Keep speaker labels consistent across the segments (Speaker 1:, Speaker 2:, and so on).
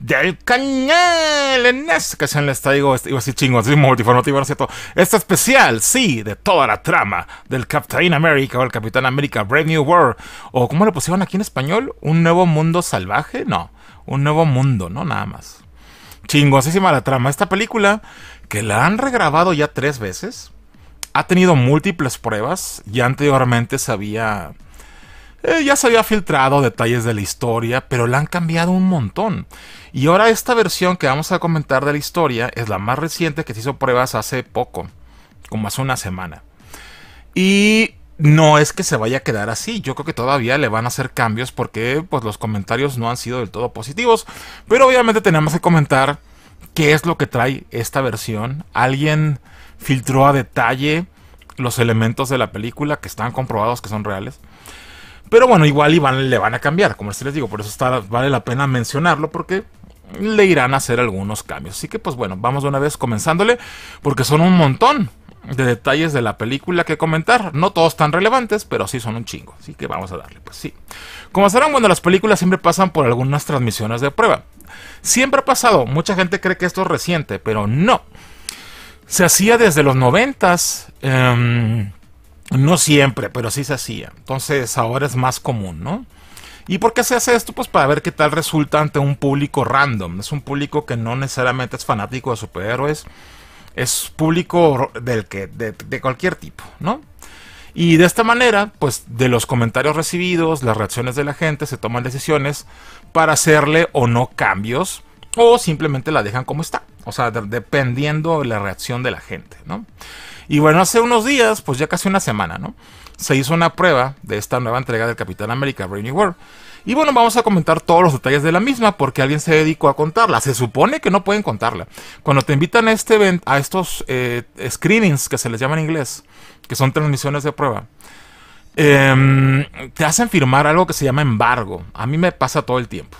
Speaker 1: del canal. En esta ocasión les traigo, este, iba así así chingos, multiformativo, ¿no es cierto? Este especial, sí, de toda la trama del Captain America o el Capitán América Brave New World. O como lo pusieron aquí en español? ¿Un nuevo mundo salvaje? No, un nuevo mundo, ¿no? Nada más. Chingosísima la trama. Esta película, que la han regrabado ya tres veces, ha tenido múltiples pruebas. Y anteriormente se había... Eh, ya se había filtrado detalles de la historia, pero la han cambiado un montón. Y ahora esta versión que vamos a comentar de la historia es la más reciente que se hizo pruebas hace poco, como hace una semana. Y no es que se vaya a quedar así, yo creo que todavía le van a hacer cambios porque pues, los comentarios no han sido del todo positivos, pero obviamente tenemos que comentar qué es lo que trae esta versión. Alguien filtró a detalle los elementos de la película que están comprobados que son reales. Pero bueno, igual le van a cambiar, como les digo, por eso está, vale la pena mencionarlo porque le irán a hacer algunos cambios. Así que pues bueno, vamos de una vez comenzándole porque son un montón de detalles de la película que comentar. No todos tan relevantes, pero sí son un chingo. Así que vamos a darle, pues sí. Como sabrán, cuando las películas siempre pasan por algunas transmisiones de prueba. Siempre ha pasado. Mucha gente cree que esto es reciente, pero no. Se hacía desde los noventas. Em, no siempre, pero sí se hacía. Entonces ahora es más común, ¿no? ¿Y por qué se hace esto? Pues para ver qué tal resulta ante un público random. Es un público que no necesariamente es fanático de superhéroes. Es público del que, de, cualquier tipo, ¿no? Y de esta manera, pues de los comentarios recibidos, las reacciones de la gente, se toman decisiones para hacerle o no cambios o simplemente la dejan como está. O sea, dependiendo de la reacción de la gente, ¿no? Y bueno, hace unos días, pues ya casi una semana, ¿no? Se hizo una prueba de esta nueva entrega del Capitán América Rainy World y bueno, vamos a comentar todos los detalles de la misma porque alguien se dedicó a contarla. Se supone que no pueden contarla. Cuando te invitan a, este a estos eh, screenings que se les llama en inglés, que son transmisiones de prueba, em, te hacen firmar algo que se llama embargo. A mí me pasa todo el tiempo.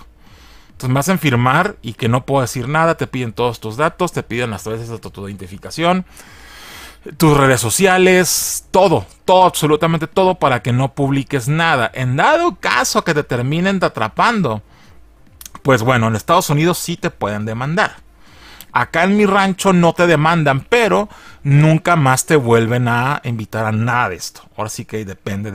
Speaker 1: Entonces me hacen firmar y que no puedo decir nada, te piden todos tus datos, te piden las veces de tu identificación tus redes sociales, todo, todo, absolutamente todo para que no publiques nada. En dado caso que te terminen atrapando, pues bueno, en Estados Unidos sí te pueden demandar. Acá en mi rancho no te demandan, pero nunca más te vuelven a invitar a nada de esto. Ahora sí que depende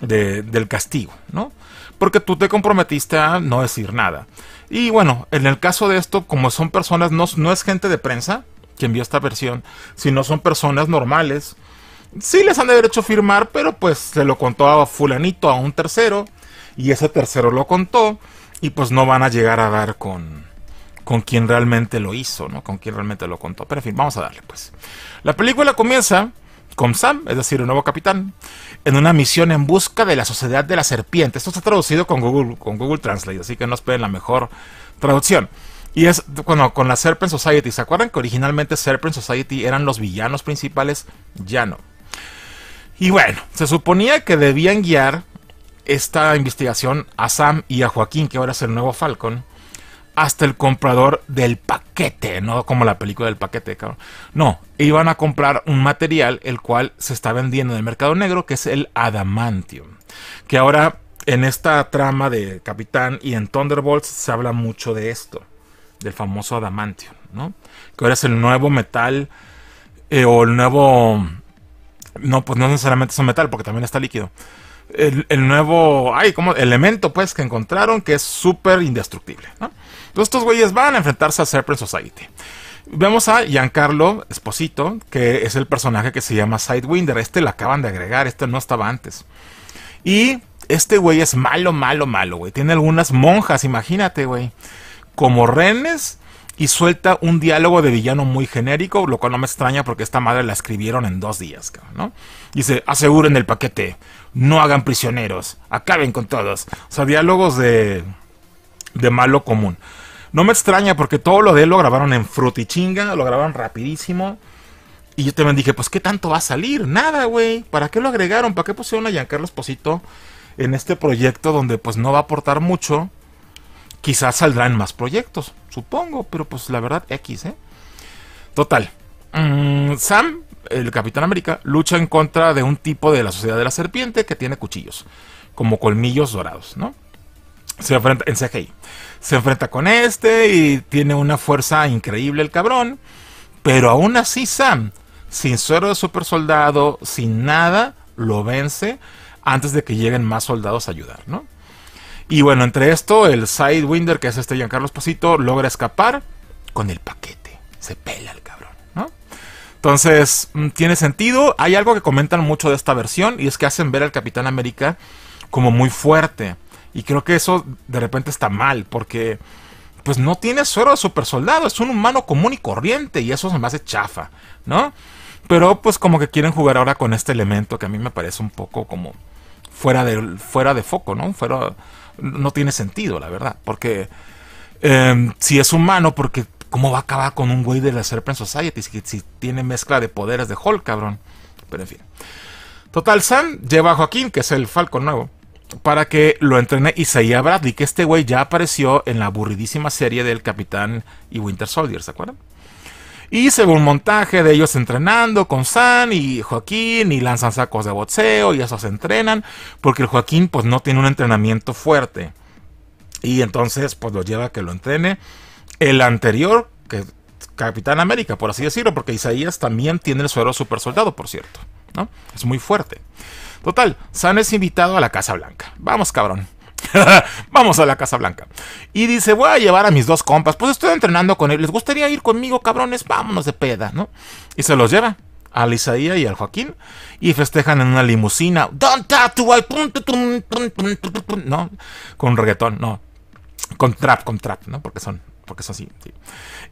Speaker 1: de, del castigo, ¿no? Porque tú te comprometiste a no decir nada. Y bueno, en el caso de esto, como son personas, no es gente de prensa, quien vio esta versión, si no son personas normales, sí les han de haber hecho firmar, pero pues se lo contó a fulanito, a un tercero, y ese tercero lo contó, y pues no van a llegar a dar con, con quien realmente lo hizo, ¿no? Con quien realmente lo contó. Pero en fin, vamos a darle pues. La película comienza con Sam, es decir, el nuevo capitán, en una misión en busca de la Sociedad de la Serpiente. Esto está traducido con Google, con Google Translate, así que no esperen la mejor traducción. Y es, bueno, con la Serpent Society, ¿se acuerdan que originalmente Serpent Society eran los villanos principales? Ya no. Y bueno, se suponía que debían guiar esta investigación a Sam y a Joaquín, que ahora es el nuevo Falcon, hasta el comprador del paquete, no como la película del paquete, cabrón. No, iban a comprar un material el cual se está vendiendo en el mercado negro, que es el adamantium, que ahora en esta trama de Capitán y en Thunderbolts se habla mucho de esto del famoso adamantium, ¿no? Que ahora es el nuevo metal eh, o el nuevo... No, pues no necesariamente es un metal porque también está líquido. El, nuevo, ay, como elemento pues que encontraron que es súper indestructible, ¿no? Entonces estos güeyes van a enfrentarse a Serpent Society. Vemos a Giancarlo Esposito, que es el personaje que se llama Sidewinder. Este lo acaban de agregar, este no estaba antes. Y este güey es malo, malo, malo, güey. Tiene algunas monjas, imagínate, güey como rehenes y suelta un diálogo de villano muy genérico, lo cual no me extraña porque esta madre la escribieron en dos días, ¿no? Dice, aseguren el paquete, no hagan prisioneros, acaben con todos. O sea, diálogos de, malo común. No me extraña porque todo lo de él lo grabaron en frutichinga, lo grabaron rapidísimo. Y yo también dije, pues, ¿qué tanto va a salir? Nada, güey. ¿Para qué lo agregaron? ¿Para qué pusieron a Giancarlo Esposito en este proyecto donde, pues, no va a aportar mucho? Quizás saldrán más proyectos, supongo, pero pues la verdad, X, ¿eh? Total. Mm, Sam, el Capitán América, lucha en contra de un tipo de la Sociedad de la Serpiente que tiene cuchillos, como colmillos dorados, ¿no? Se enfrenta en CGI. Se enfrenta con este y tiene una fuerza increíble el cabrón. Pero aún así, Sam, sin suero de super soldado, sin nada, lo vence antes de que lleguen más soldados a ayudar, ¿no? Y bueno, entre esto, el Sidewinder, que es este Giancarlo Esposito, logra escapar con el paquete. Se pela el cabrón, ¿no? Entonces, mm, tiene sentido. Hay algo que comentan mucho de esta versión y es que hacen ver al Capitán América como muy fuerte. Y creo que eso de repente está mal, porque pues no tiene suero de super soldado, es un humano común y corriente, y eso se me hace chafa, ¿no? Pero pues como que quieren jugar ahora con este elemento que a mí me parece un poco como fuera de, fuera de foco, ¿no? Fuera, no tiene sentido, la verdad. Porque em, si es humano, porque ¿cómo va a acabar con un güey de la Serpent Society si, tiene mezcla de poderes de Hulk, cabrón? Pero en fin. Total, Sam lleva a Joaquín, que es el Falcon nuevo, para que lo entrene Isaiah Bradley, que este güey ya apareció en la aburridísima serie del Capitán y Winter Soldier, ¿se acuerdan? Y un montaje de ellos entrenando con San y Joaquín y lanzan sacos de boxeo y esos entrenan porque el Joaquín pues no tiene un entrenamiento fuerte. Y entonces pues lo lleva a que lo entrene el anterior, que Capitán América, por así decirlo, porque Isaías también tiene el suero super soldado, por cierto. ¿no? Es muy fuerte. Total, San es invitado a la Casa Blanca. Vamos, cabrón. Vamos a la Casa Blanca. Y dice, voy a llevar a mis dos compas. Pues estoy entrenando con él. ¿Les gustaría ir conmigo, cabrones? Vámonos de peda, ¿no? Y se los lleva a Isaías y al Joaquín y festejan en una limusina. No, con reggaetón, no. Con trap, con trap, ¿no? Porque son porque es así.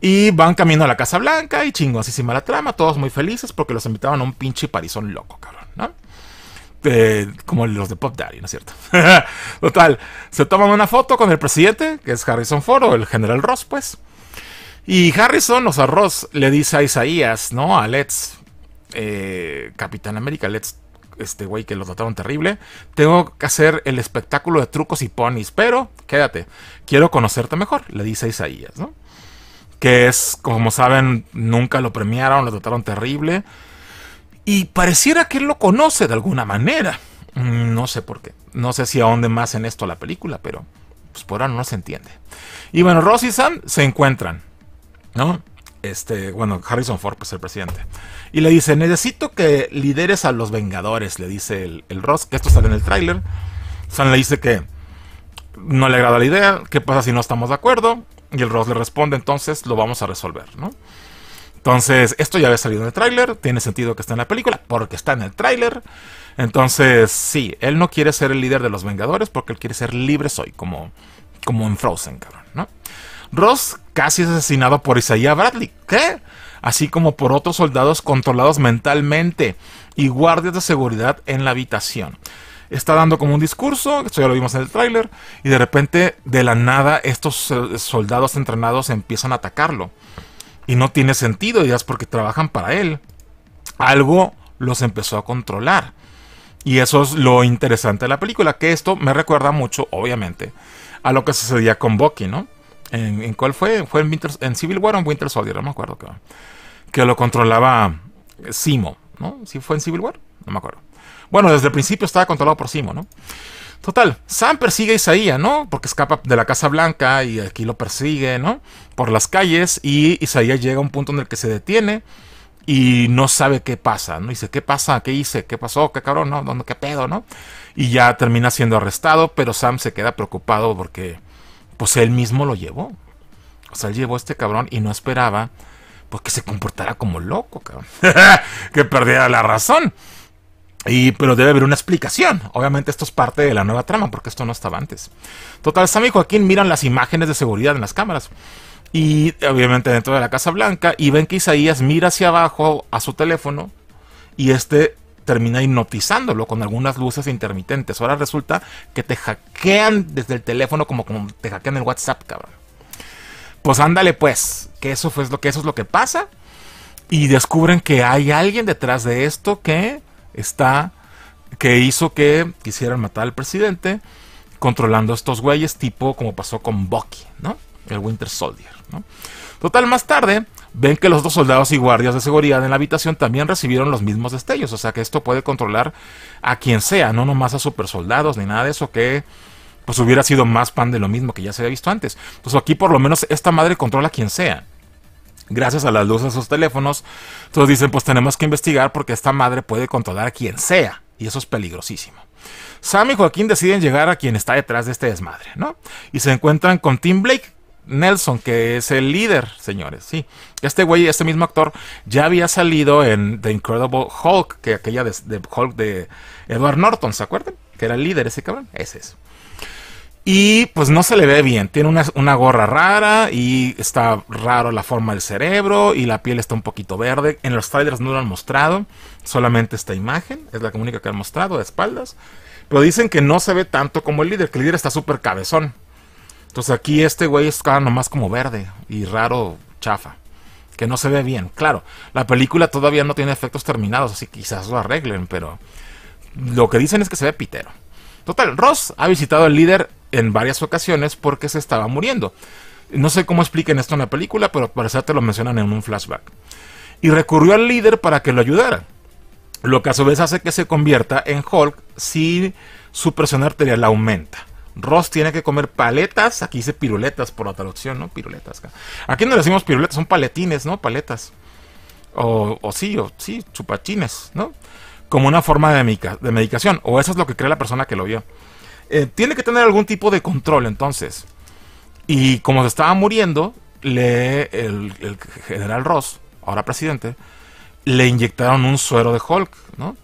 Speaker 1: Y van camino a la Casa Blanca y así chingosísima la trama, todos muy felices porque los invitaban a un pinche parizón loco, cabrón, ¿no? Eh, como los de Pop Daddy, ¿no es cierto? Total, se toman una foto con el presidente, que es Harrison Ford o el general Ross, pues. Y Harrison, o sea, Ross le dice a Isaías, ¿no? A Let's, eh, Capitán América, Let's, este güey que lo trataron terrible. Tengo que hacer el espectáculo de trucos y ponis, pero quédate, quiero conocerte mejor, le dice a Isaías, ¿no? Que es, como saben, nunca lo premiaron, lo trataron terrible. Y pareciera que él lo conoce de alguna manera. Mm, no sé por qué. No sé si ahonde más en esto la película, pero pues por ahora no se entiende. Y bueno, Ross y Sam se encuentran, ¿no? Este, bueno, Harrison Ford, pues el presidente. Y le dice, necesito que lideres a los Vengadores, le dice el, el Ross, que esto sale en el tráiler. Sam le dice que no le agrada la idea, ¿qué pasa si no estamos de acuerdo? Y el Ross le responde, entonces lo vamos a resolver, ¿no? Entonces, esto ya había salido en el tráiler, tiene sentido que está en la película, porque está en el tráiler. Entonces, sí, él no quiere ser el líder de los Vengadores porque él quiere ser libre soy, como, como en Frozen, cabrón, ¿no? Ross casi es asesinado por Isaiah Bradley, ¿qué? Así como por otros soldados controlados mentalmente y guardias de seguridad en la habitación. Está dando como un discurso, esto ya lo vimos en el tráiler, y de repente, de la nada, estos eh, soldados entrenados empiezan a atacarlo. Y no tiene sentido, es porque trabajan para él. Algo los empezó a controlar. Y eso es lo interesante de la película, que esto me recuerda mucho, obviamente, a lo que sucedía con Bucky, ¿no? ¿En, cuál fue? ¿Fue en, en Civil War o en Winter Soldier? No me acuerdo. Que, que lo controlaba eh, Simo, ¿no? ¿Sí fue en Civil War? No me acuerdo. Bueno, desde el principio estaba controlado por Simo, ¿no? Total, Sam persigue a Isaías, ¿no? Porque escapa de la Casa Blanca y aquí lo persigue, ¿no? por las calles y Isaías llega a un punto en el que se detiene y no sabe qué pasa, ¿no? Dice, ¿qué pasa? ¿Qué hice? ¿Qué pasó? ¿Qué cabrón? ¿No? ¿Dónde? ¿Qué pedo? ¿No? Y ya termina siendo arrestado, pero Sam se queda preocupado porque, pues él mismo lo llevó. O sea, él llevó a este cabrón y no esperaba, porque pues, se comportara como loco, cabrón. que perdiera la razón. Y, pero debe haber una explicación. Obviamente esto es parte de la nueva trama, porque esto no estaba antes. Total, Sam y Joaquín miran las imágenes de seguridad en las cámaras y obviamente dentro de la Casa Blanca, y ven que Isaías mira hacia abajo a su teléfono y este termina hipnotizándolo con algunas luces intermitentes. Ahora resulta que te hackean desde el teléfono como, como te hackean el WhatsApp, cabrón. Pues ándale pues, que eso, fue lo, que eso es lo que pasa. Y descubren que hay alguien detrás de esto que está, que hizo que quisieran matar al presidente, controlando a estos güeyes, tipo como pasó con Bucky, ¿no? el Winter Soldier. Total, más tarde ven que los dos soldados y guardias de seguridad en la habitación también recibieron los mismos destellos, o sea que esto puede controlar a quien sea, no nomás a supersoldados ni nada de eso que pues hubiera sido más pan de lo mismo que ya se había visto antes. Pues aquí por lo menos esta madre controla a quien sea. Gracias a las luces de sus teléfonos, todos dicen pues tenemos que investigar porque esta madre puede controlar a quien sea. Y eso es peligrosísimo. Sam y Joaquín deciden llegar a quien está detrás de este desmadre, ¿no? Y se encuentran con Tim Blake, Nelson, que es el líder, señores, sí. Este güey, este mismo actor, ya había salido en The Incredible Hulk, que aquella de, Hulk de Edward Norton, ¿se acuerdan? Que era el líder ese cabrón, ese es. Y pues no se le ve bien, tiene una, una gorra rara y está raro la forma del cerebro y la piel está un poquito verde. En los trailers no lo han mostrado, solamente esta imagen, es la única que han mostrado de espaldas. Pero dicen que no se ve tanto como el líder, que el líder está súper cabezón entonces aquí este güey está nomás como verde y raro, chafa. Que no se ve bien. Claro, la película todavía no tiene efectos terminados, así quizás lo arreglen, pero lo que dicen es que se ve pitero. Total, Ross ha visitado al líder en varias ocasiones porque se estaba muriendo. No sé cómo expliquen esto en la película, pero eso te lo mencionan en un flashback. Y recurrió al líder para que lo ayudara. Lo que a su vez hace que se convierta en Hulk si su presión arterial aumenta. Ross tiene que comer paletas. Aquí dice piruletas por la traducción, ¿no? Piruletas. Aquí no le decimos piruletas, son paletines, ¿no? Paletas. O, sí, o sí, chupachines, ¿no? Como una forma de, de medicación. O eso es lo que cree la persona que lo vio. Eh, tiene que tener algún tipo de control entonces. Y como se estaba muriendo, le, el, el general Ross, ahora presidente, le inyectaron un suero de Hulk, ¿no?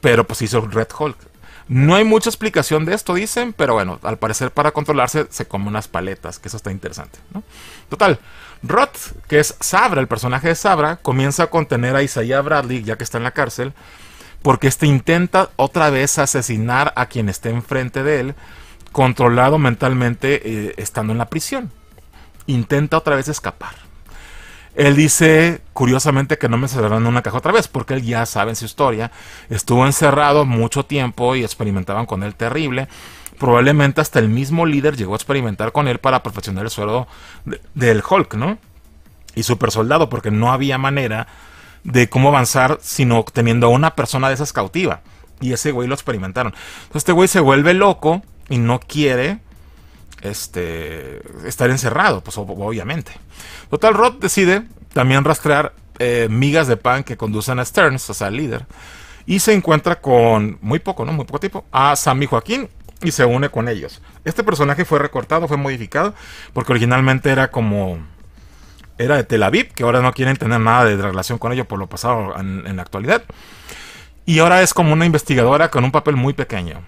Speaker 1: Pero pues hizo Red Hulk. No hay mucha explicación de esto, dicen, pero bueno, al parecer para controlarse se come unas paletas, que eso está interesante. Total, Roth, que es Sabra, el personaje de Sabra, comienza a contener a Isaiah Bradley, ya que está en la cárcel, porque este intenta otra vez asesinar a quien esté enfrente de él, controlado mentalmente eh, estando en la prisión. Intenta otra vez escapar. Él dice, curiosamente, que no me cerraron una caja otra vez, porque él ya sabe en su historia. Estuvo encerrado mucho tiempo y experimentaban con él terrible. Probablemente hasta el mismo líder llegó a experimentar con él para perfeccionar el suero del Hulk, ¿no? Y super soldado, porque no había manera de cómo avanzar sino teniendo a una persona de esas cautiva. Y ese güey lo experimentaron. Entonces este güey se vuelve loco y no quiere este, estar encerrado, pues obviamente. Total, Rod decide también rastrear eh, migas de pan que conducen a Stearns, o sea, el líder, y se encuentra con, muy poco, ¿no? Muy poco tipo, a Sammy Joaquín y se une con ellos. Este personaje fue recortado, fue modificado, porque originalmente era como... Era de Tel Aviv, que ahora no quieren tener nada de relación con ello por lo pasado en la actualidad. Y ahora es como una investigadora con un papel muy pequeño.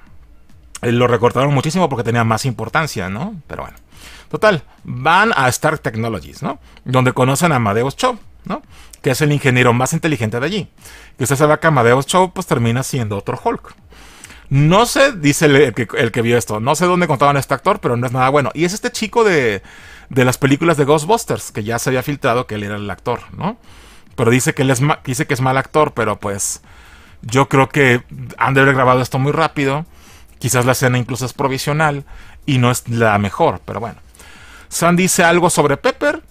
Speaker 1: Eh, lo recortaron muchísimo porque tenía más importancia, ¿no? Pero bueno. Total, van a Stark Technologies, ¿no? Donde conocen a Madeus Cho, ¿no? Que es el ingeniero más inteligente de allí. Y usted sabe que Amadeus Cho, pues termina siendo otro Hulk. No sé, dice el, que, vio esto, no sé dónde contaban a este actor, pero no es nada bueno. Y es este chico de, las películas de Ghostbusters, que ya se había filtrado que él era el actor, ¿no? Pero dice que es mal actor, pero pues yo creo que han de haber grabado esto muy rápido Quizás la escena incluso es provisional y no es la mejor, pero bueno. Sam dice algo sobre Pepper,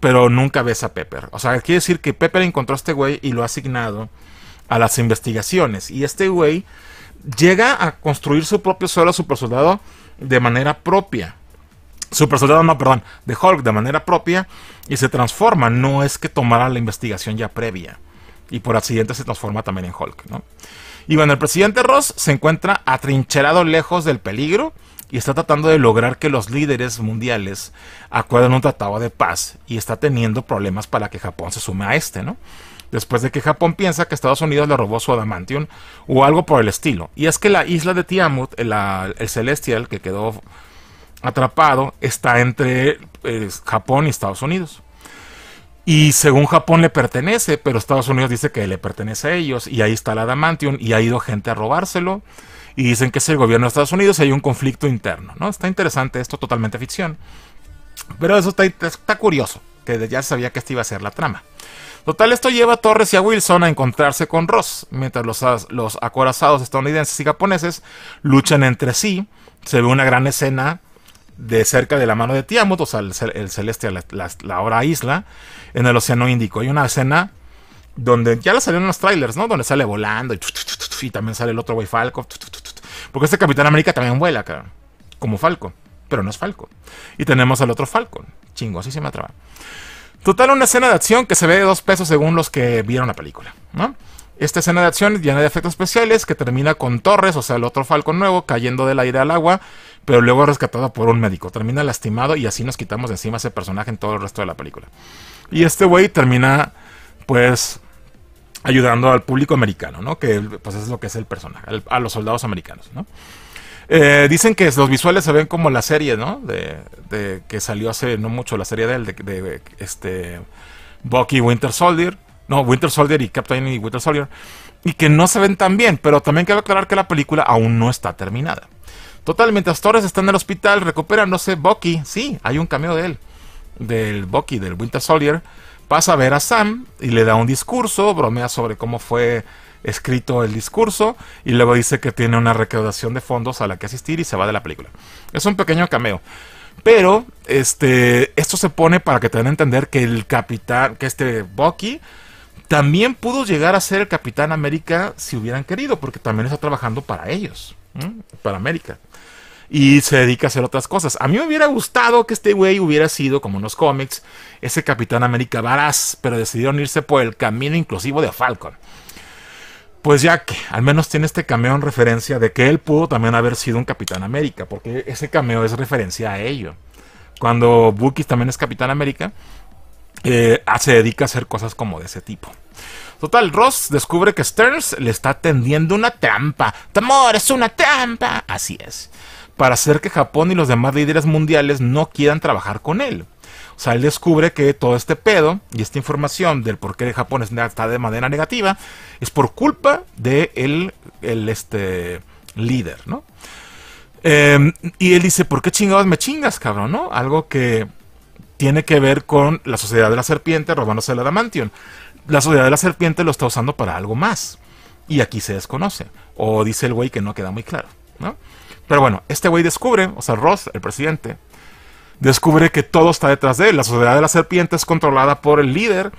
Speaker 1: pero nunca ves a Pepper. O sea, quiere decir que Pepper encontró a este güey y lo ha asignado a las investigaciones. Y este güey llega a construir su propio suelo super soldado de manera propia. Super soldado, no, perdón, de Hulk de manera propia y se transforma. No es que tomara la investigación ya previa. Y por accidente se transforma también en Hulk, ¿no? Y bueno, el presidente Ross se encuentra atrincherado lejos del peligro y está tratando de lograr que los líderes mundiales acuerden un tratado de paz y está teniendo problemas para que Japón se sume a este, ¿no? Después de que Japón piensa que Estados Unidos le robó su adamantium o algo por el estilo. Y es que la isla de Tiamut, el, Celestial que quedó atrapado, está entre eh, Japón y Estados Unidos. Y según Japón le pertenece, pero Estados Unidos dice que le pertenece a ellos. Y ahí está la Adamantium y ha ido gente a robárselo. Y dicen que es el gobierno de Estados Unidos y hay un conflicto interno. ¿no? Está interesante esto, totalmente ficción. Pero eso está, curioso, que ya sabía que esta iba a ser la trama. Total, esto lleva a Torres y a Wilson a encontrarse con Ross, mientras los, los acorazados estadounidenses y japoneses luchan entre sí. Se ve una gran escena de cerca de la mano de Tiamut o sea, el, el celeste, la, la, hora isla, en el Océano Índico. Hay una escena donde ya la salieron los trailers, ¿no? Donde sale volando y, también sale el otro güey Falco. Porque este Capitán América también vuela, cara, como Falco, pero no es Falco. Y tenemos al otro Falco, chingo, así se me atraba. Total, una escena de acción que se ve de dos pesos según los que vieron la película, ¿no? Esta escena de acción llena de efectos especiales que termina con Torres, o sea, el otro Falcon nuevo, cayendo del aire al agua pero luego rescatado por un médico. Termina lastimado y así nos quitamos de encima ese personaje en todo el resto de la película. Y este güey termina, pues, ayudando al público americano, ¿no? Que pues es lo que es el personaje, a los soldados americanos, ¿no? Eh, dicen que los visuales se ven como la serie, ¿no? De, que salió hace no mucho la serie de de, este Bucky Winter Soldier, no, Winter Soldier y Captain y Winter Soldier, y que no se ven tan bien, pero también quiero aclarar que la película aún no está terminada. Totalmente, mientras está en el hospital recuperándose, Bucky, sí, hay un cameo de él, del Bucky, del Winter Soldier, pasa a ver a Sam y le da un discurso, bromea sobre cómo fue escrito el discurso y luego dice que tiene una recaudación de fondos a la que asistir y se va de la película. Es un pequeño cameo. Pero este, esto se pone para que te den a entender que el capitán, que este Bucky también pudo llegar a ser el Capitán América si hubieran querido, porque también está trabajando para ellos. ¿Mm? para América. Y se dedica a hacer otras cosas. A mí me hubiera gustado que este güey hubiera sido, como unos los cómics, ese Capitán América varaz, pero decidieron irse por el camino inclusivo de Falcon. Pues ya que al menos tiene este cameo en referencia de que él pudo también haber sido un Capitán América, porque ese cameo es referencia a ello. Cuando Bucky también es Capitán América, eh, se dedica a hacer cosas como de ese tipo. Total, Ross descubre que Stearns le está tendiendo una trampa. ¡Tamor, es una trampa! Así es. Para hacer que Japón y los demás líderes mundiales no quieran trabajar con él. O sea, él descubre que todo este pedo y esta información del por qué Japón está de manera negativa es por culpa de el este, líder, ¿no? Em, y él dice, ¿por qué chingados me chingas, cabrón? ¿No? Algo que tiene que ver con la sociedad de la serpiente robándose la adamantium la sociedad de la serpiente lo está usando para algo más. Y aquí se desconoce. O dice el güey que no queda muy claro. Pero bueno, este güey descubre, o sea, Ross, el presidente, descubre que todo está detrás de él. La sociedad de la serpiente es controlada por el líder.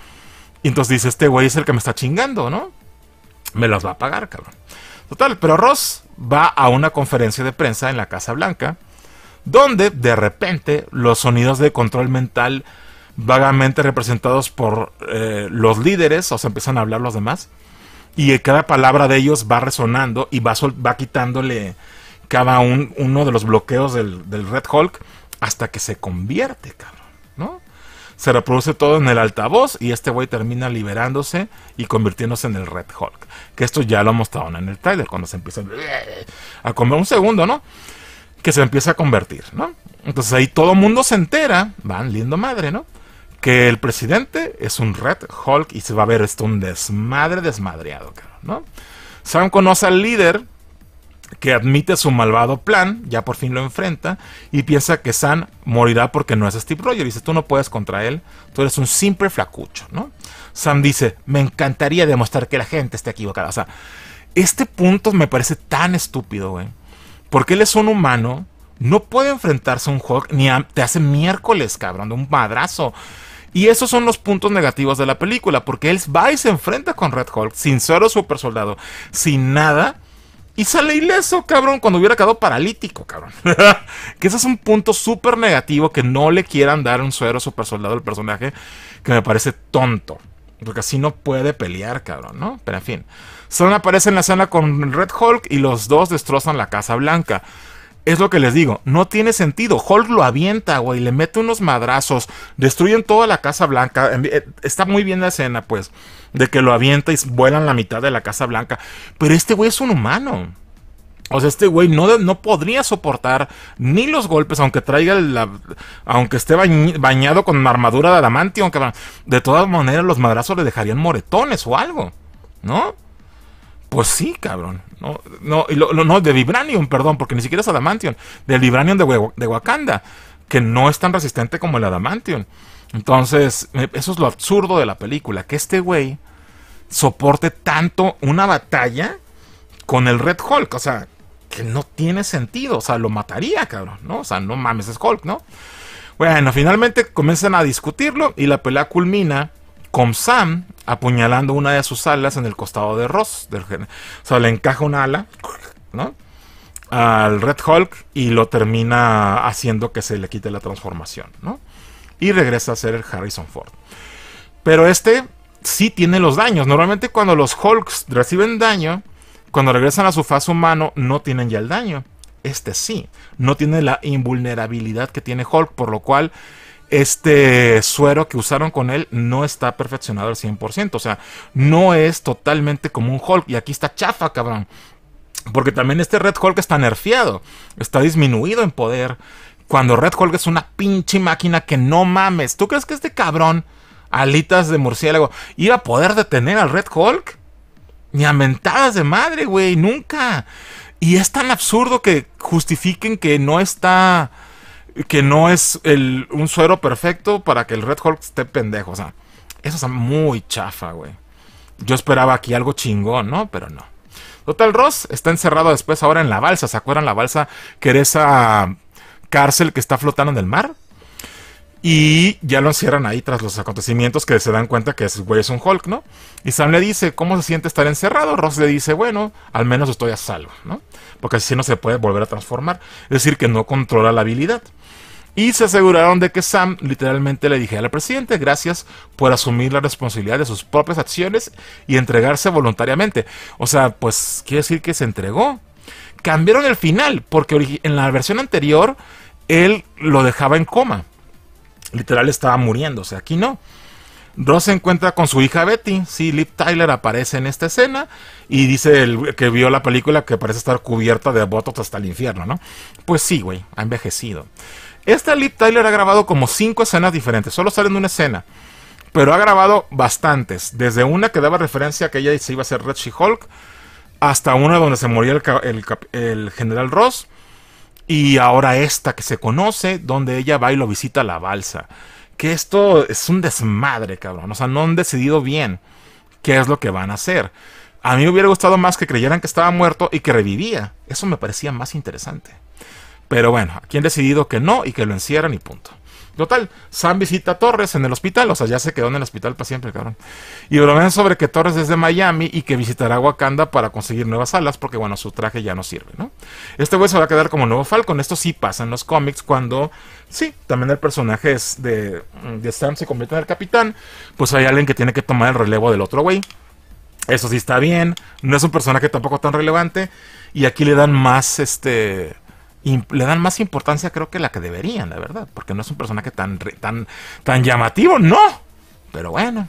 Speaker 1: Y entonces dice, este güey es el que me está chingando, ¿no? Me las va a pagar, cabrón. Total, pero Ross va a una conferencia de prensa en la Casa Blanca, donde de repente los sonidos de control mental vagamente representados por eh, los líderes, o sea, empiezan a hablar los demás, y cada palabra de ellos va resonando y va, quitándole cada uno de los bloqueos del, Red Hulk hasta que se convierte, cabrón, ¿no? Se reproduce todo en el altavoz y este güey termina liberándose y convirtiéndose en el Red Hulk. Que esto ya lo estado en el trailer, cuando se empieza a comer un segundo, ¿no? Que se empieza a convertir, ¿no? Entonces ahí todo mundo se entera, van lindo madre, ¿no? que el presidente es un Red Hulk y se va a ver esto un desmadre desmadreado, ¿no? Sam conoce al líder que admite su malvado plan, ya por fin lo enfrenta, y piensa que Sam morirá porque no es Steve Rogers. Dice, tú no puedes contra él, tú eres un simple flacucho, ¿no? Sam dice, me encantaría demostrar que la gente está equivocada. O sea, este punto me parece tan estúpido, güey. Porque él es un humano, no puede enfrentarse a un Hulk, ni a, te hace miércoles, cabrón, de un madrazo. Y esos son los puntos negativos de la película, porque él va y se enfrenta con Red Hulk, sin suero super soldado, sin nada, y sale ileso, cabrón, cuando hubiera quedado paralítico, cabrón. que ese es un punto súper negativo que no le quieran dar un suero super soldado al personaje, que me parece tonto. Porque así no puede pelear, cabrón, ¿no? Pero en fin. Son aparece en la escena con Red Hulk y los dos destrozan la Casa Blanca. Es lo que les digo, no tiene sentido. Hulk lo avienta, güey, le mete unos madrazos, destruyen toda la Casa Blanca. Eh, está muy bien la escena, pues, de que lo avienta y vuelan la mitad de la Casa Blanca. Pero este güey es un humano. O sea, este güey no, no, podría soportar ni los golpes, aunque traiga la. aunque esté bañado con armadura de adamantio, aunque de todas maneras los madrazos le dejarían moretones o algo, ¿no? Pues sí, cabrón. No, no, y no, de Vibranium, perdón, porque ni siquiera es Adamantium, del Vibranium de, de Wakanda, que no es tan resistente como el Adamantium. Entonces, eso es lo absurdo de la película, que este güey soporte tanto una batalla con el Red Hulk, o sea, que no tiene sentido, o sea, lo mataría, cabrón, ¿no? O sea, no mames, es Hulk, ¿no? Bueno, finalmente comienzan a discutirlo y la pelea culmina con Sam apuñalando una de sus alas en el costado de Ross. Del, o sea, le encaja una ala, Al Red Hulk y lo termina haciendo que se le quite la transformación, Y regresa a ser el Harrison Ford. Pero este sí tiene los daños. Normalmente cuando los Hulks reciben daño, cuando regresan a su fase humano, no tienen ya el daño. Este sí, no tiene la invulnerabilidad que tiene Hulk, por lo cual este suero que usaron con él no está perfeccionado al 100%. O sea, no es totalmente como un Hulk. Y aquí está chafa, cabrón. Porque también este Red Hulk está nerfeado. Está disminuido en poder. Cuando Red Hulk es una pinche máquina que no mames. ¿Tú crees que este cabrón, alitas de murciélago, iba a poder detener al Red Hulk? Ni a mentadas de madre, güey. Nunca. Y es tan absurdo que justifiquen que no está que no es un suero perfecto para que el Red Hulk esté pendejo. O sea, eso está muy chafa, güey. Yo esperaba aquí algo chingón, ¿no? Pero no. Total Ross está encerrado después ahora en la balsa. ¿Se acuerdan la balsa que era esa cárcel que está flotando en el mar? Y ya lo encierran ahí tras los acontecimientos que se dan cuenta que ese güey es un Hulk, ¿no? Y Sam le dice, ¿cómo se siente estar encerrado? Ross le dice, bueno, al menos estoy a salvo, ¿no? Porque así no se puede volver a transformar. Es decir, que no controla la habilidad y se aseguraron de que Sam literalmente le dijera al presidente gracias por asumir la responsabilidad de sus propias acciones y entregarse voluntariamente. O sea, pues quiere decir que se entregó. Cambiaron el final porque en la versión anterior él lo dejaba en coma. Literal estaba muriendo O sea, aquí no. Ross se encuentra con su hija Betty. Sí, Lip Tyler aparece en esta escena y dice el que vio la película que parece estar cubierta de votos hasta el infierno, ¿no? Pues sí, güey, ha envejecido. Esta Lip Tyler ha grabado como cinco escenas diferentes, solo salen una escena. Pero ha grabado bastantes, desde una que daba referencia a que ella se iba a ser Red She-Hulk, hasta una donde se moría el, general Ross, y ahora esta que se conoce, donde ella va y lo visita la balsa. Que esto es un desmadre, cabrón. O sea, no han decidido bien qué es lo que van a hacer. A mí me hubiera gustado más que creyeran que estaba muerto y que revivía. Eso me parecía más interesante. Pero bueno, aquí han decidido que no y que lo encierran y punto. Total, Sam visita a Torres en el hospital, o sea, ya se quedó en el hospital para siempre, cabrón. Y bromean sobre que Torres es de Miami y que visitará Wakanda para conseguir nuevas alas, porque bueno, su traje ya no sirve, ¿no? Este güey se va a quedar como nuevo Falcon, esto sí pasa en los cómics cuando, sí, también el personaje es de, de Sam se convierte en el capitán, pues hay alguien que tiene que tomar el relevo del otro güey. Eso sí está bien, no es un personaje tampoco tan relevante, y aquí le dan más, este le dan más importancia creo que la que deberían, la verdad, porque no es un personaje tan, tan, tan llamativo, no. Pero bueno.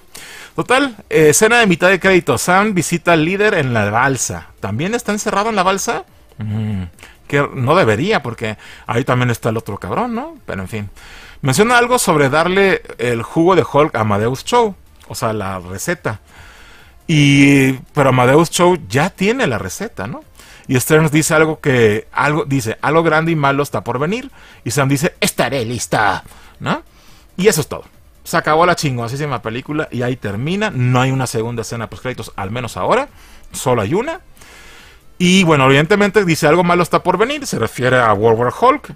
Speaker 1: Total, eh, escena de mitad de crédito. Sam visita al líder en la balsa. ¿También está encerrado en la balsa? Mm, que no debería, porque ahí también está el otro cabrón, ¿no? Pero en fin. Menciona algo sobre darle el jugo de Hulk a Amadeus Cho O sea, la receta. Y. Pero Amadeus Cho ya tiene la receta, ¿no? Y Sterns dice algo que, algo, dice, algo grande y malo está por venir. Y Sam dice, estaré lista, ¿no? Y eso es todo. Se acabó la chingosísima película y ahí termina. No hay una segunda escena post créditos, al menos ahora. Solo hay una. Y bueno, evidentemente dice algo malo está por venir. Se refiere a World War Hulk.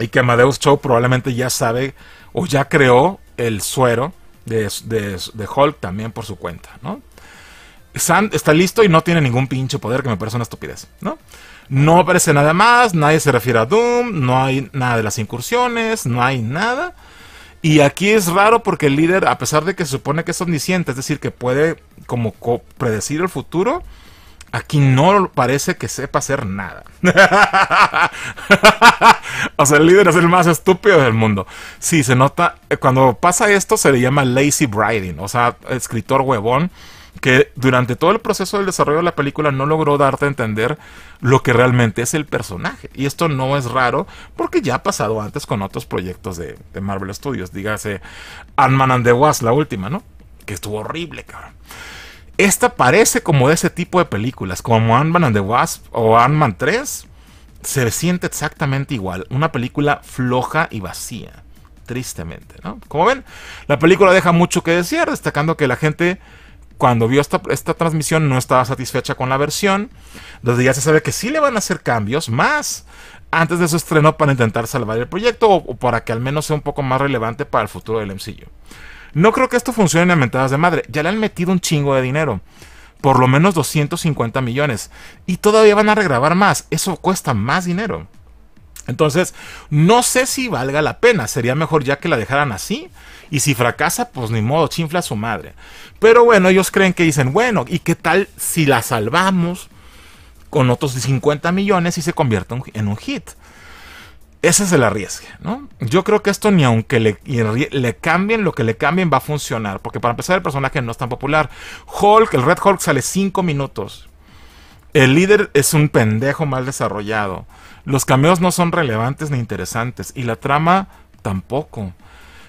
Speaker 1: Y que Amadeus Cho probablemente ya sabe o ya creó el suero de, de, de Hulk también por su cuenta, ¿no? está listo y no tiene ningún pinche poder que me parece una estupidez, ¿no? No aparece nada más, nadie se refiere a Doom, no hay nada de las incursiones, no hay nada. Y aquí es raro porque el líder, a pesar de que se supone que es omnisciente, es decir, que puede como predecir el futuro, aquí no parece que sepa hacer nada. o sea, el líder es el más estúpido del mundo. Sí, se nota, eh, cuando pasa esto se le llama lazy writing, o sea, escritor huevón que durante todo el proceso del desarrollo de la película no logró darte a entender lo que realmente es el personaje. Y esto no es raro porque ya ha pasado antes con otros proyectos de, Marvel Studios. Dígase Ant-Man and the Wasp, la última, ¿no? Que estuvo horrible, cabrón. Esta parece como de ese tipo de películas, como Ant-Man and the Wasp o Ant-Man 3. Se siente exactamente igual. Una película floja y vacía. Tristemente, ¿no? Como ven, la película deja mucho que decir, destacando que la gente cuando vio esta, transmisión no estaba satisfecha con la versión. donde ya se sabe que sí le van a hacer cambios más antes de su estreno para intentar salvar el proyecto o, para que al menos sea un poco más relevante para el futuro del MCU. No creo que esto funcione en mentadas de madre. Ya le han metido un chingo de dinero. Por lo menos 250 millones. Y todavía van a regrabar más. Eso cuesta más dinero. Entonces, no sé si valga la pena, sería mejor ya que la dejaran así. Y si fracasa, pues ni modo, chinfla a su madre. Pero bueno, ellos creen que dicen, bueno, ¿y qué tal si la salvamos con otros 50 millones y se convierte en un hit? Ese es el arriesgue, ¿no? Yo creo que esto ni aunque le, le, cambien lo que le cambien va a funcionar, porque para empezar el personaje no es tan popular. Hulk, el Red Hulk sale 5 minutos. El líder es un pendejo mal desarrollado. Los cameos no son relevantes ni interesantes. Y la trama tampoco.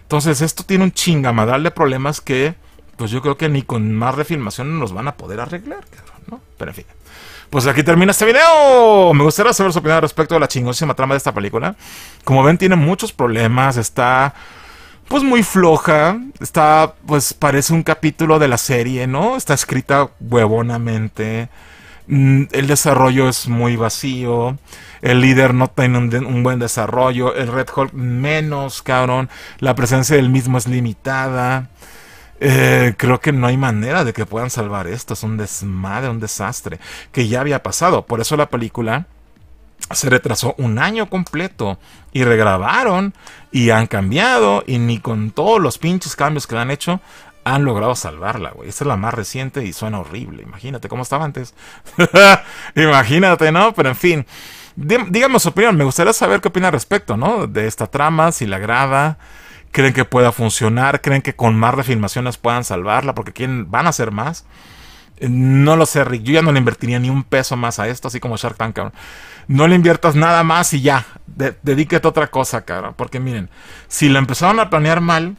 Speaker 1: Entonces, esto tiene un chingamadal de problemas que, pues yo creo que ni con más refilmación nos van a poder arreglar, ¿no? Pero en fin. Pues aquí termina este video. Me gustaría saber su opinión respecto a la chingosima trama de esta película. Como ven, tiene muchos problemas. Está pues muy floja. Está, pues parece un capítulo de la serie, ¿no? Está escrita huevonamente. Mm, el desarrollo es muy vacío. El líder no tiene un, buen desarrollo. El Red Hulk menos, cabrón. La presencia del mismo es limitada. Eh, creo que no hay manera de que puedan salvar esto. Es un desmadre, un desastre. Que ya había pasado. Por eso la película se retrasó un año completo. Y regrabaron. Y han cambiado. Y ni con todos los pinches cambios que han hecho han logrado salvarla, güey. Esta es la más reciente y suena horrible. Imagínate cómo estaba antes. Imagínate, ¿no? Pero en fin. Díganme su opinión. Me gustaría saber qué opina al respecto, ¿no? De esta trama, si le agrada. ¿Creen que pueda funcionar? ¿Creen que con más refilmaciones puedan salvarla? Porque ¿quién van a hacer más? No lo sé, Rick. Yo ya no le invertiría ni un peso más a esto, así como Shark Tank, No le inviertas nada más y ya. ...dedícate dedíquete a otra cosa, cabrón. Porque miren, si la empezaron a planear mal,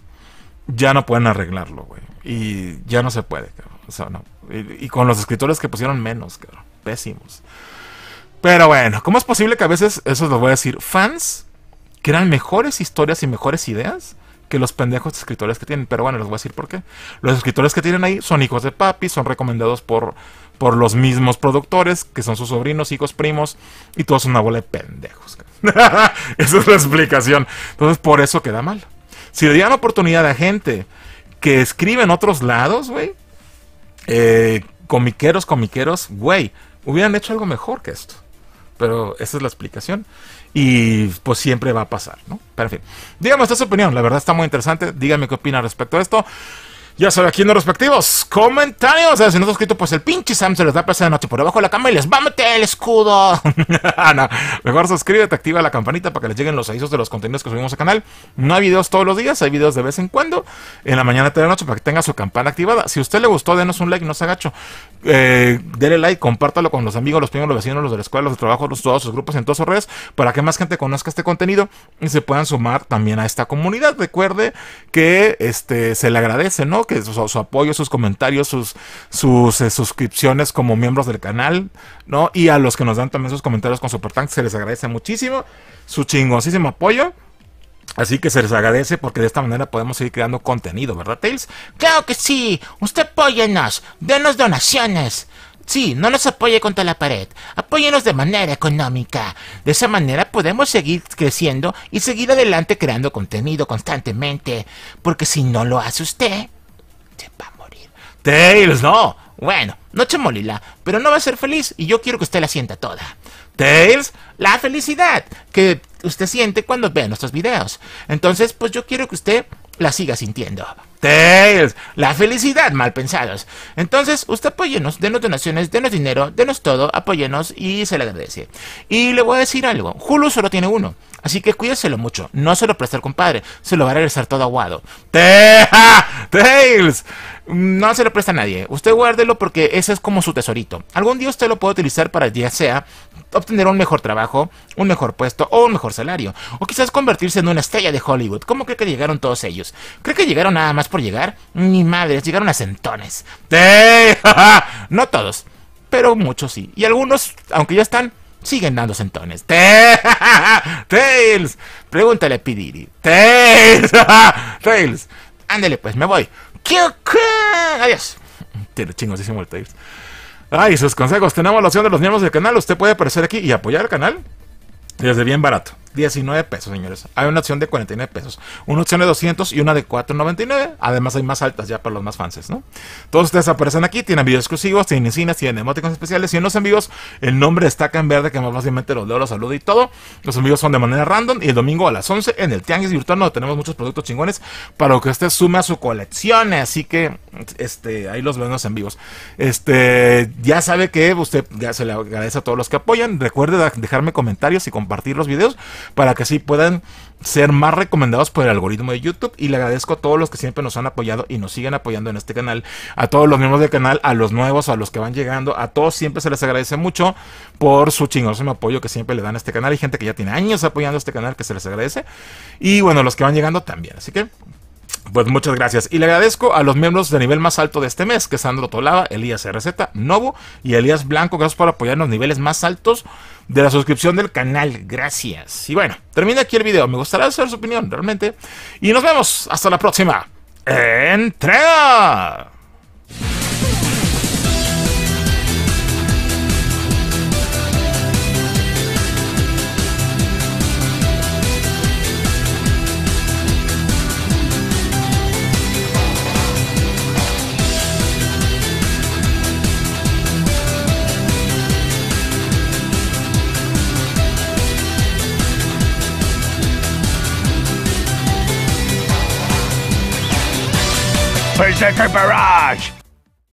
Speaker 1: ya no pueden arreglarlo, güey. Y ya no se puede, cabrón. O sea, no. Y, con los escritores que pusieron menos, cabrón. Pésimos. Pero bueno, ¿cómo es posible que a veces, eso lo voy a decir, fans crean mejores historias y mejores ideas que los pendejos escritores que tienen? Pero bueno, les voy a decir por qué. Los escritores que tienen ahí son hijos de papi, son recomendados por, por los mismos productores, que son sus sobrinos, hijos, primos, y todos son una bola de pendejos. Esa es la explicación. Entonces, por eso queda mal. Si le dieran oportunidad a gente que escribe en otros lados, güey, eh, comiqueros, comiqueros, güey, hubieran hecho algo mejor que esto. Pero esa es la explicación. Y pues siempre va a pasar, ¿no? Pero en fin, dígame su opinión. La verdad está muy interesante. Dígame qué opina respecto a esto. Ya saben, aquí en los respectivos comentarios. O sea, si no has suscrito, pues el pinche Sam se les da pase de noche por debajo de la cama y les va a meter el escudo. no, mejor suscríbete, activa la campanita para que les lleguen los avisos de los contenidos que subimos al canal. No hay videos todos los días, hay videos de vez en cuando. En la mañana, tarde, noche, para que tenga su campana activada. Si a usted le gustó, denos un like, no se agacho. Eh, denle like, compártalo con los amigos, los primos, los vecinos, los de la escuela, los de trabajo, los, todos sus grupos en todas sus redes, para que más gente conozca este contenido y se puedan sumar también a esta comunidad. Recuerde que este, se le agradece, ¿no? Que su, apoyo, sus comentarios, sus, sus eh, suscripciones como miembros del canal, ¿no? Y a los que nos dan también sus comentarios con Supertank, se les agradece muchísimo su chingosísimo apoyo. Así que se les agradece porque de esta manera podemos seguir creando contenido, ¿verdad, Tails? Claro que sí. Usted apóyenos. Denos donaciones. Sí, no nos apoye contra la pared. Apóyenos de manera económica. De esa manera podemos seguir creciendo y seguir adelante creando contenido constantemente. Porque si no lo hace usted, se va a morir. Tails, no. Bueno, noche molila, pero no va a ser feliz y yo quiero que usted la sienta toda. Tails, la felicidad. Que usted siente cuando ve nuestros videos. Entonces, pues yo quiero que usted la siga sintiendo. tales la felicidad, mal pensados. Entonces, usted apóyenos, denos donaciones, denos dinero, denos todo, apóyenos y se le agradece. Y le voy a decir algo, Hulu solo tiene uno. Así que cuídeselo mucho. No se lo presta el compadre. Se lo va a regresar todo aguado. ¡Tails! No se lo presta nadie. Usted guárdelo porque ese es como su tesorito. Algún día usted lo puede utilizar para ya sea obtener un mejor trabajo, un mejor puesto o un mejor salario. O quizás convertirse en una estrella de Hollywood. ¿Cómo cree que llegaron todos ellos? ¿Cree que llegaron nada más por llegar? Ni madres, llegaron a centones. ¡Tails! No todos pero muchos sí. Y algunos, aunque ya están, Siguen dando sentones, Tails. Pregúntale a Pidiri. Tails. Tails. Ándale pues, me voy. Adiós. Tiene el Tails. Ay, sus consejos. Tenemos la opción de los miembros del canal. Usted puede aparecer aquí y apoyar al canal desde bien barato. 19 pesos, señores. Hay una opción de 49 pesos, una opción de 200 y una de 4.99. Además, hay más altas ya para los más fans, ¿no? Todos ustedes aparecen aquí, tienen videos exclusivos, tienen cines, tienen emoticons especiales y en los envíos el nombre destaca en verde, que más fácilmente los leo, los saludo y todo. Los envíos son de manera random y el domingo a las 11 en el Tianguis Virtual, no tenemos muchos productos chingones para que usted sume a su colección. Así que, este, ahí los vemos en vivos. Este, ya sabe que usted se le agradece a todos los que apoyan. Recuerde dejarme comentarios y compartir los videos para que así puedan ser más recomendados por el algoritmo de YouTube. Y le agradezco a todos los que siempre nos han apoyado y nos siguen apoyando en este canal, a todos los miembros del canal, a los nuevos, a los que van llegando, a todos siempre se les agradece mucho por su chingoso apoyo que siempre le dan a este canal. Y gente que ya tiene años apoyando este canal que se les agradece. Y bueno, los que van llegando también. Así que pues muchas gracias. Y le agradezco a los miembros de nivel más alto de este mes, que es Sandro Tolaba, Elías RZ, Novo y Elías Blanco. Gracias por apoyar los niveles más altos de la suscripción del canal. Gracias. Y bueno, termina aquí el video. Me gustaría saber su opinión, realmente. Y nos vemos. Hasta la próxima. Entrega. Berserker Barrage!